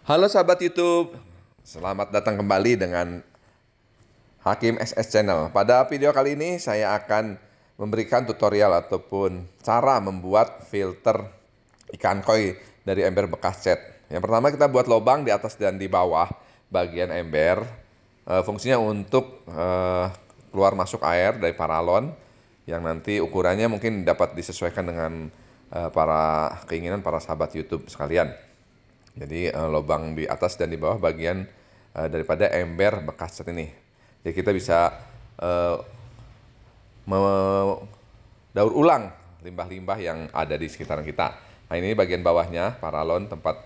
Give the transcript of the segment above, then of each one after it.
Halo sahabat YouTube, selamat datang kembali dengan Hakim SS Channel. Pada video kali ini saya akan memberikan tutorial ataupun cara membuat filter ikan koi dari ember bekas cat. Yang pertama kita buat lubang di atas dan di bawah bagian ember. Eh, fungsinya untuk eh, keluar masuk air dari paralon yang nanti ukurannya mungkin dapat disesuaikan dengan eh, para keinginan para sahabat YouTube sekalian. Jadi uh, lubang di atas dan di bawah bagian uh, daripada ember bekas cat ini. Jadi kita bisa uh, daur ulang limbah-limbah yang ada di sekitaran kita. Nah ini bagian bawahnya paralon tempat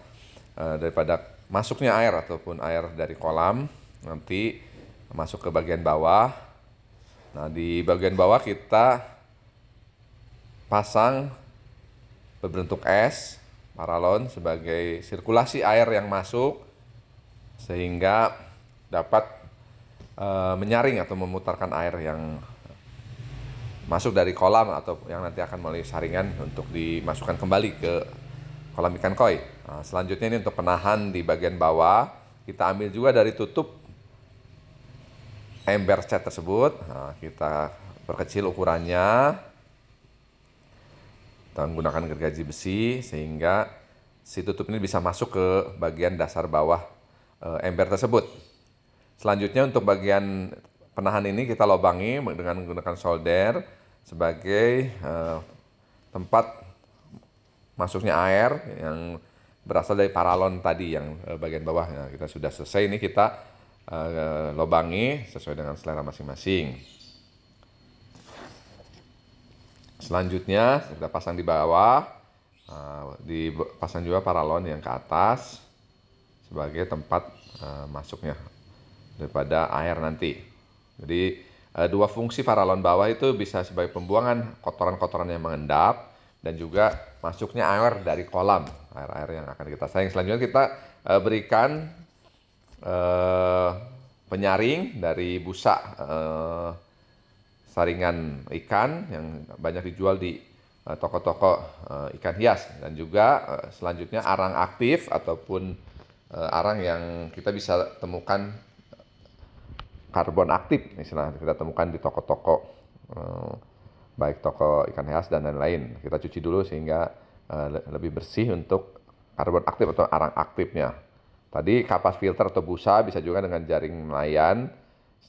uh, daripada masuknya air ataupun air dari kolam nanti masuk ke bagian bawah. Nah di bagian bawah kita pasang berbentuk es paralon sebagai sirkulasi air yang masuk sehingga dapat e, menyaring atau memutarkan air yang masuk dari kolam atau yang nanti akan melalui saringan untuk dimasukkan kembali ke kolam ikan koi. Nah, selanjutnya ini untuk penahan di bagian bawah kita ambil juga dari tutup ember cat tersebut. Nah, kita perkecil ukurannya kita menggunakan gergaji besi sehingga si tutup ini bisa masuk ke bagian dasar bawah eh, ember tersebut. Selanjutnya untuk bagian penahan ini kita lobangi dengan menggunakan solder sebagai eh, tempat masuknya air yang berasal dari paralon tadi yang eh, bagian bawah. Nah, kita sudah selesai ini kita lobangi sesuai dengan selera masing-masing. Selanjutnya kita pasang di bawah, nah, dipasang juga paralon yang ke atas sebagai tempat eh, masuknya daripada air nanti. Jadi eh, dua fungsi paralon bawah itu bisa sebagai pembuangan kotoran-kotoran yang mengendap dan juga masuknya air dari kolam, air-air yang akan kita sayang. Selanjutnya kita eh, berikan penyaring dari busa saringan ikan yang banyak dijual di eh, toko-toko eh, ikan hias dan juga eh, selanjutnya arang aktif ataupun arang yang kita bisa temukan karbon aktif misalnya kita temukan di toko-toko baik toko ikan hias dan lain-lain kita cuci dulu sehingga lebih bersih untuk karbon aktif atau arang aktifnya tadi kapas filter atau busa bisa juga dengan jaring nelayan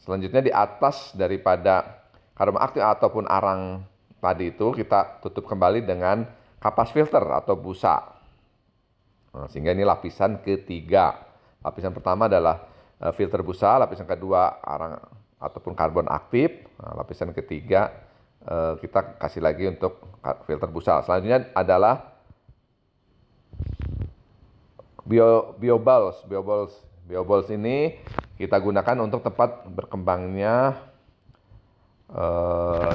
selanjutnya di atas daripada karbon aktif ataupun arang tadi itu kita tutup kembali dengan kapas filter atau busa. Nah, sehingga ini lapisan ketiga. Lapisan pertama adalah eh, filter busa, lapisan kedua arang ataupun karbon aktif, nah, lapisan ketiga eh, kita kasih lagi untuk filter busa. Selanjutnya adalah bio balls, bio balls ini kita gunakan untuk tempat berkembangnya Eh,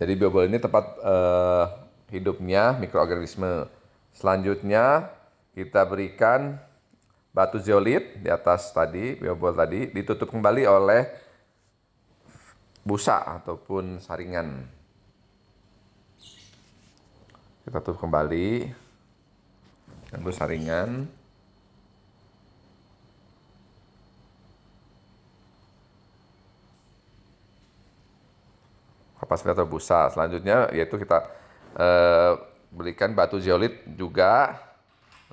jadi biobol ini tempat uh, hidupnya mikroorganisme. Selanjutnya kita berikan batu zeolit di atas tadi, biobol tadi, ditutup kembali oleh busa ataupun saringan. Kita tutup kembali dengan saringan. pasir atau busa. Selanjutnya yaitu kita eh, belikan batu zeolit juga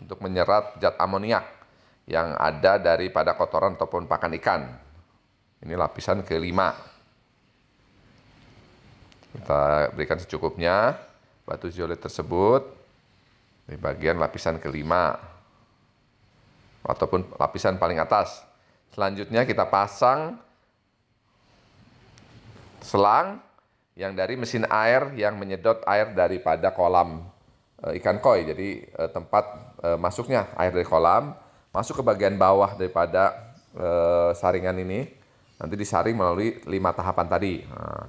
untuk menyerat zat amoniak yang ada daripada kotoran ataupun pakan ikan. Ini lapisan kelima. Kita berikan secukupnya batu zeolit tersebut di bagian lapisan kelima ataupun lapisan paling atas. Selanjutnya kita pasang selang yang dari mesin air yang menyedot air daripada kolam e, ikan koi. Jadi e, tempat e, masuknya air dari kolam masuk ke bagian bawah daripada e, saringan ini. Nanti disaring melalui lima tahapan tadi. Nah.